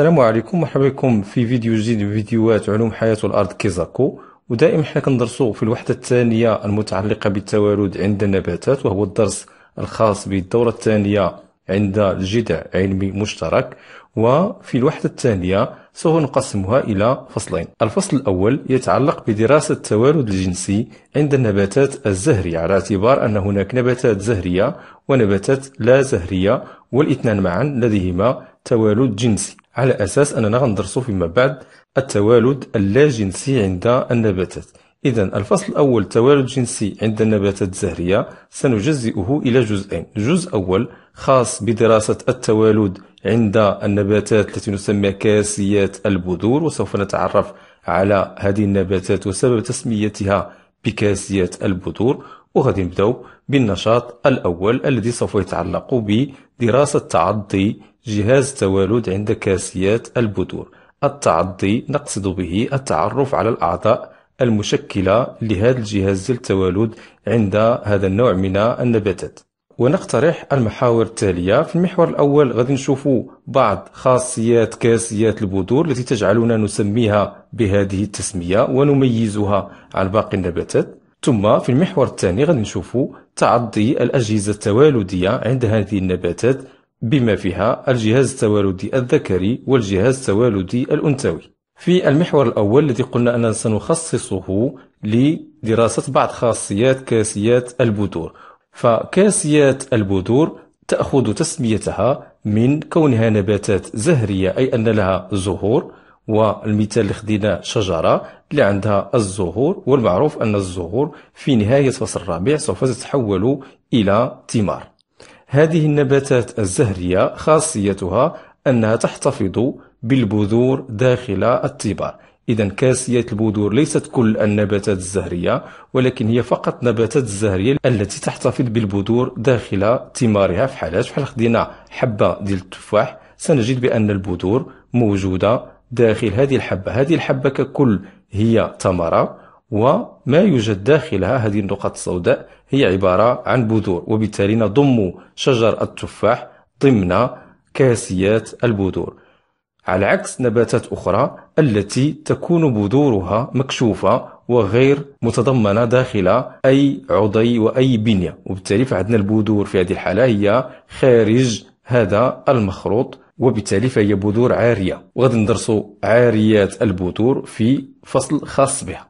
السلام عليكم مرحبا بكم في فيديو جديد من فيديوهات علوم حياة الارض كيزاكو ودائما حنا كندرسو في الوحدة الثانية المتعلقة بالتوالد عند النباتات وهو الدرس الخاص بالدورة الثانية عند الجذع علمي مشترك وفي الوحدة الثانية سوف نقسمها إلى فصلين الفصل الأول يتعلق بدراسة التوالد الجنسي عند النباتات الزهرية على اعتبار أن هناك نباتات زهرية ونباتات لا زهرية والاثنان معا لديهما توالد جنسي على أساس أننا غندرسوا فيما بعد التوالد اللاجنسي عند النباتات إذا الفصل الأول توالد جنسي عند النباتات الزهرية سنجزئه إلى جزئين الجزء الاول خاص بدراسة التوالد عند النباتات التي نسميها كاسيات البذور وسوف نتعرف على هذه النباتات وسبب تسميتها بكاسيات البذور وغادي نبداو بالنشاط الأول الذي سوف يتعلق بدراسة تعضي جهاز التوالد عند كاسيات البذور التعضي نقصد به التعرف على الأعضاء المشكلة لهذا الجهاز التوالد عند هذا النوع من النباتات ونقترح المحاور التالية في المحور الأول غادي نشوفوا بعض خاصيات كاسيات البذور التي تجعلنا نسميها بهذه التسمية ونميزها عن باقي النباتات ثم في المحور الثاني غادي نشوفوا تعضي الأجهزة التوالدية عند هذه النباتات بما فيها الجهاز التوالدي الذكري والجهاز التوالدي الأنثوي في المحور الأول الذي قلنا أننا سنخصصه لدراسة بعض خاصيات كاسيات البذور فكاسيات البذور تأخذ تسميتها من كونها نباتات زهرية أي أن لها زهور والمثال اللي خدينا شجرة اللي عندها الزهور والمعروف أن الزهور في نهاية فصل الربيع سوف تتحول إلى ثمار هذه النباتات الزهرية خاصيتها أنها تحتفظ بالبذور داخل التبر إذا كاسية البذور ليست كل النباتات الزهرية ولكن هي فقط نباتات الزهرية التي تحتفظ بالبذور داخل ثمارها في حالات بحال خدينا حبة ديال التفاح سنجد بأن البذور موجودة داخل هذه الحبة هذه الحبة ككل هي ثمرة وما يوجد داخلها هذه النقط السوداء هي عبارة عن بذور وبالتالي نضم شجر التفاح ضمن كاسيات البذور على عكس نباتات أخرى التي تكون بذورها مكشوفة وغير متضمنة داخل أي عضي وأي بنية وبالتالي فعندنا البذور في هذه الحالة هي خارج هذا المخروط وبالتالي فهي بذور عارية وغادي ندرسوا عاريات البذور في فصل خاص بها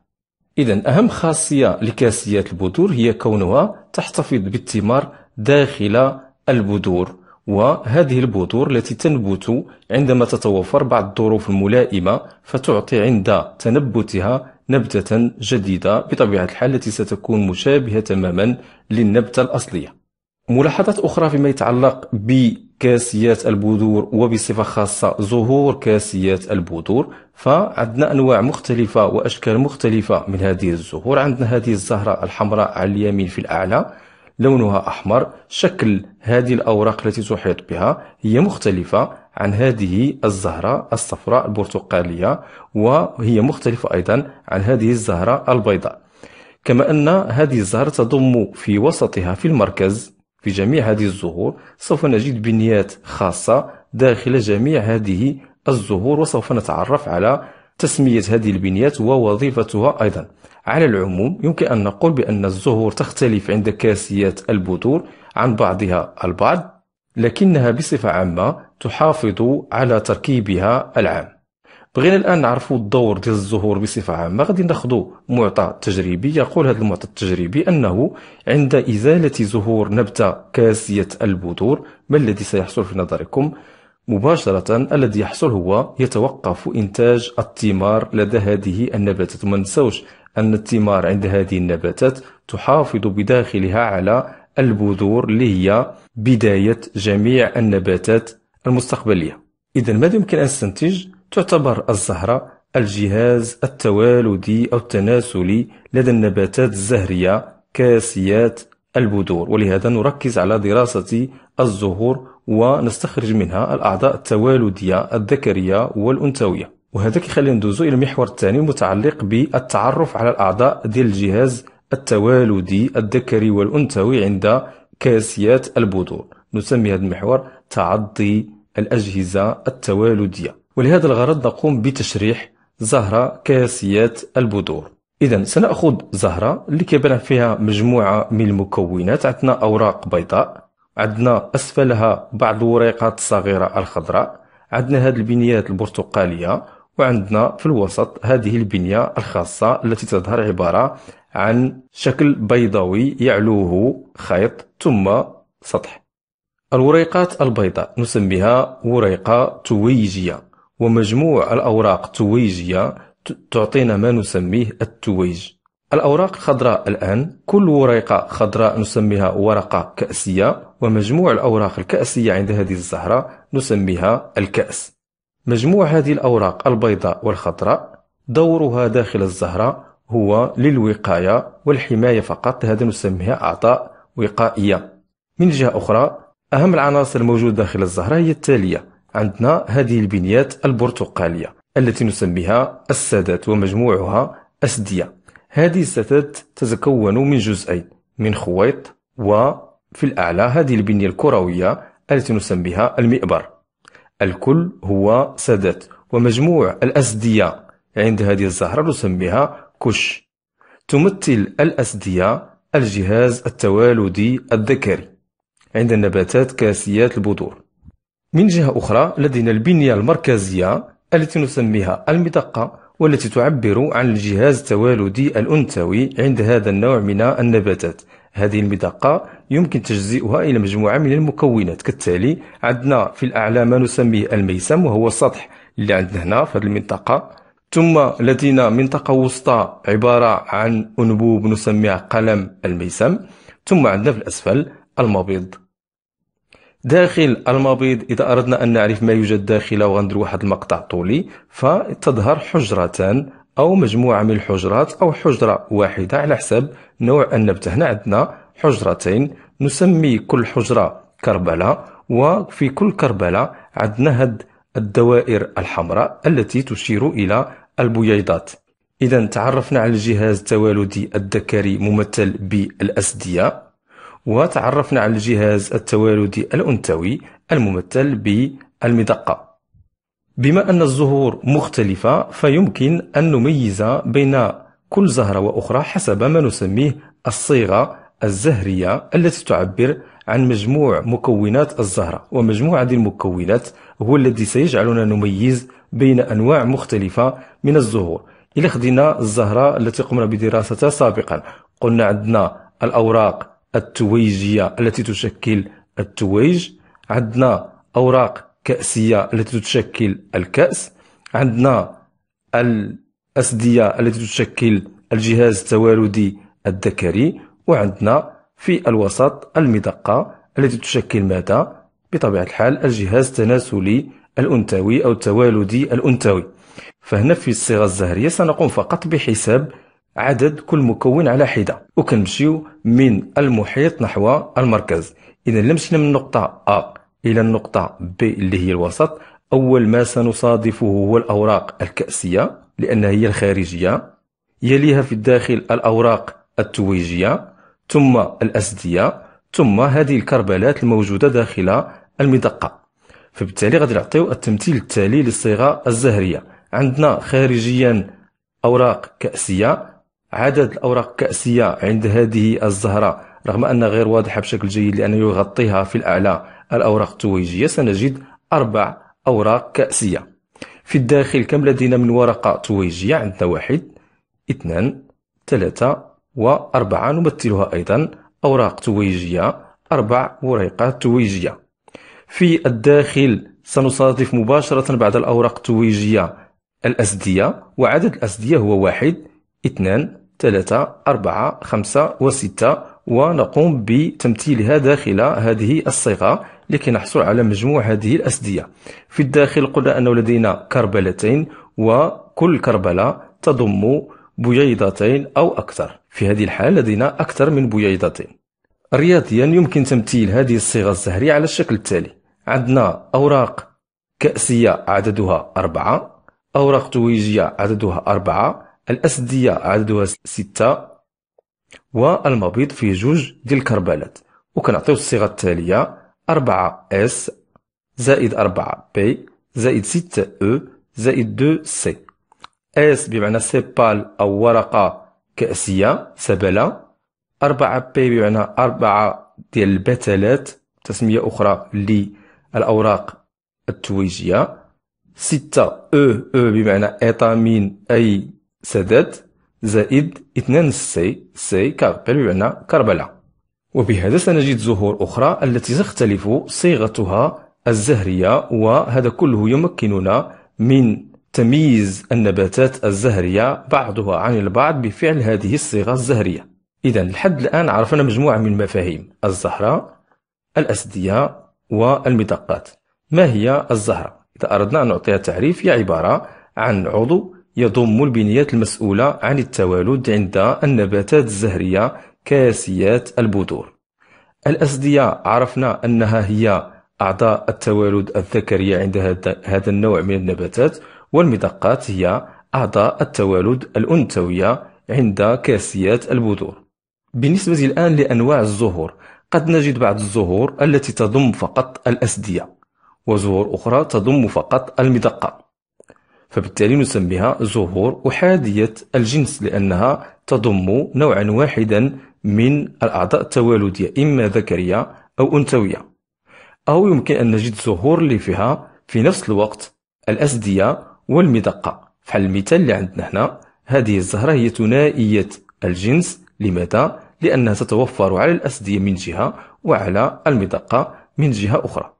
إذا أهم خاصية لكاسيات البذور هي كونها تحتفظ بالثمار داخل البذور وهذه البذور التي تنبت عندما تتوفر بعض الظروف الملائمة فتعطي عند تنبتها نبتة جديدة بطبيعة الحال التي ستكون مشابهة تماما للنبتة الأصلية ملاحظات أخرى فيما يتعلق ب كاسيات البذور وبصفة خاصة ظهور كاسيات البذور فعندنا أنواع مختلفة وأشكال مختلفة من هذه الزهور عندنا هذه الزهرة الحمراء على اليمين في الأعلى لونها أحمر شكل هذه الأوراق التي تحيط بها هي مختلفة عن هذه الزهرة الصفراء البرتقالية وهي مختلفة أيضا عن هذه الزهرة البيضاء كما أن هذه الزهرة تضم في وسطها في المركز في جميع هذه الزهور سوف نجد بنيات خاصة داخل جميع هذه الزهور وسوف نتعرف على تسمية هذه البنيات ووظيفتها أيضا على العموم يمكن أن نقول بأن الزهور تختلف عند كاسيات البذور عن بعضها البعض لكنها بصفة عامة تحافظ على تركيبها العام بغينا الان نعرفوا الدور ديال الزهور بصفه عامه غادي ناخذوا معطى تجريبي يقول هذا المعطى التجريبي انه عند ازاله زهور نبته كاسيه البذور ما الذي سيحصل في نظركم مباشرة الذي يحصل هو يتوقف إنتاج الثمار لدى هذه النباتات ما ننسوش أن الثمار عند هذه النباتات تحافظ بداخلها على البذور اللي هي بداية جميع النباتات المستقبلية إذا ماذا يمكن أن نستنتج؟ تعتبر الزهرة الجهاز التوالدي أو التناسلي لدى النباتات الزهرية كاسيات البذور ولهذا نركز على دراسة الزهور ونستخرج منها الأعضاء التوالدية الذكرية والأنثوية وهذا كيخلينا ندوزو إلى المحور الثاني المتعلق بالتعرف على الأعضاء ديال الجهاز التوالدي الذكري والأنثوي عند كاسيات البذور نسمي هذا المحور تعضي الأجهزة التوالدية ولهذا الغرض نقوم بتشريح زهرة كاسيات البذور إذا سنأخذ زهرة اللي كيبان فيها مجموعة من المكونات عندنا أوراق بيضاء عندنا أسفلها بعض الوريقات الصغيرة الخضراء عندنا هذه البنيات البرتقالية وعندنا في الوسط هذه البنية الخاصة التي تظهر عبارة عن شكل بيضاوي يعلوه خيط ثم سطح الوريقات البيضاء نسميها وريقة تويجية ومجموع الأوراق التويجية تعطينا ما نسميه التويج الأوراق الخضراء الآن كل ورقة خضراء نسميها ورقة كأسية ومجموع الأوراق الكأسية عند هذه الزهرة نسميها الكأس مجموع هذه الأوراق البيضاء والخضراء دورها داخل الزهرة هو للوقاية والحماية فقط هذا نسميها أعطاء وقائية من جهة أخرى أهم العناصر الموجودة داخل الزهرة هي التالية عندنا هذه البنيات البرتقالية التي نسميها السادات ومجموعها أسدية هذه السادات تتكون من جزئين من خويط وفي الأعلى هذه البنية الكروية التي نسميها المئبر الكل هو سادات ومجموع الأسدية عند هذه الزهرة نسميها كش تمثل الأسدية الجهاز التوالدي الذكري عند النباتات كاسيات البذور من جهة أخرى لدينا البنية المركزية التي نسميها المدقة والتي تعبر عن الجهاز التوالدي الأنثوي عند هذا النوع من النباتات هذه المدقة يمكن تجزئها إلى مجموعة من المكونات كالتالي عندنا في الأعلى ما نسميه الميسم وهو السطح اللي عندنا هنا في هذه المنطقة ثم لدينا منطقة وسطى عبارة عن أنبوب نسميها قلم الميسم ثم عندنا في الأسفل المبيض داخل المبيض إذا أردنا أن نعرف ما يوجد داخله وغندير واحد المقطع طولي فتظهر حجرتان أو مجموعة من الحجرات أو حجرة واحدة على حسب نوع النبتة هنا عندنا حجرتين نسمي كل حجرة كربلة وفي كل كربلة عندنا هاد الدوائر الحمراء التي تشير إلى البويضات إذا تعرفنا على الجهاز التوالدي الذكري ممثل بالأسدية وتعرفنا على الجهاز التوالدي الأنثوي الممثل بالمدقة بما أن الزهور مختلفة فيمكن أن نميز بين كل زهرة وأخرى حسب ما نسميه الصيغة الزهرية التي تعبر عن مجموع مكونات الزهرة ومجموع هذه المكونات هو الذي سيجعلنا نميز بين أنواع مختلفة من الزهور إلى خدنا الزهرة التي قمنا بدراستها سابقا قلنا عندنا الأوراق التويجية التي تشكل التويج عندنا أوراق كأسية التي تشكل الكأس عندنا الأسدية التي تشكل الجهاز التوالدي الذكري وعندنا في الوسط المدقة التي تشكل ماذا؟ بطبيعة الحال الجهاز التناسلي الأنثوي أو التوالدي الأنثوي فهنا في الصيغة الزهرية سنقوم فقط بحساب عدد كل مكون على حدة وكنمشيو من المحيط نحو المركز إذا لمشينا من النقطة أ إلى النقطة ب اللي هي الوسط أول ما سنصادفه هو الأوراق الكأسية لأنها هي الخارجية يليها في الداخل الأوراق التويجية ثم الأسدية ثم هذه الكربلات الموجودة داخل المدقة فبالتالي غادي نعطيو التمثيل التالي للصيغة الزهرية عندنا خارجيا أوراق كأسية عدد الأوراق الكأسية عند هذه الزهرة رغم أنها غير واضحة بشكل جيد لأنه يغطيها في الأعلى الأوراق التويجية سنجد أربع أوراق كأسية في الداخل كم لدينا من ورقة تويجية عندنا واحد اثنان ثلاثة وأربعة نمثلها أيضا أوراق تويجية أربع ورقات تويجية في الداخل سنصادف مباشرة بعد الأوراق التويجية الأسدية وعدد الأسدية هو واحد اثنان ثلاثة أربعة خمسة وستة ونقوم بتمثيلها داخل هذه الصيغة لكي نحصل على مجموع هذه الأسدية في الداخل قلنا أنه لدينا كربلتين وكل كربلة تضم بويضتين أو أكثر في هذه الحالة لدينا أكثر من بويضتين رياضيا يمكن تمثيل هذه الصيغة الزهرية على الشكل التالي عندنا أوراق كأسية عددها أربعة أوراق تويجية عددها أربعة الأسدية عددها ستة والمبيض فيه جوج ديال الكربلات وكنعطيو الصيغة التالية أربعة اس زائد أربعة بي زائد ستة او زائد دو سي اس بمعنى سيبال أو ورقة كأسية سبلة أربعة بي بمعنى أربعة ديال البتلات تسمية أخرى للأوراق التويجية ستة او او بمعنى إيطامين أي سادات زائد 2 سي سي كاربل يعنى كربلاء وبهذا سنجد زهور أخرى التي تختلف صيغتها الزهرية وهذا كله يمكننا من تمييز النباتات الزهرية بعضها عن البعض بفعل هذه الصيغة الزهرية إذا لحد الآن عرفنا مجموعة من المفاهيم الزهرة الأسدية والمدقات ما هي الزهرة؟ إذا أردنا أن نعطيها تعريف هي عبارة عن عضو يضم البنيات المسؤولة عن التوالد عند النباتات الزهرية كاسيات البذور الأسدية عرفنا أنها هي أعضاء التوالد الذكرية عند هذا النوع من النباتات والمدقات هي أعضاء التوالد الأنثوية عند كاسيات البذور بالنسبة الآن لأنواع الزهور قد نجد بعض الزهور التي تضم فقط الأسدية وزهور أخرى تضم فقط المدقة فبالتالي نسميها زهور أحادية الجنس لأنها تضم نوعا واحدا من الأعضاء التوالدية إما ذكرية أو أنثوية أو يمكن أن نجد زهور اللي فيها في نفس الوقت الأسدية والمدقة فحال المثال اللي عندنا هنا هذه الزهرة هي ثنائية الجنس لماذا؟ لأنها تتوفر على الأسدية من جهة وعلى المدقة من جهة أخرى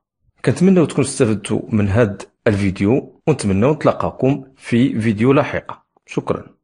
كنتمنى تكونوا استفدتوا من هذا الفيديو ونتمنى نتلاقاكم في فيديو لاحق شكرا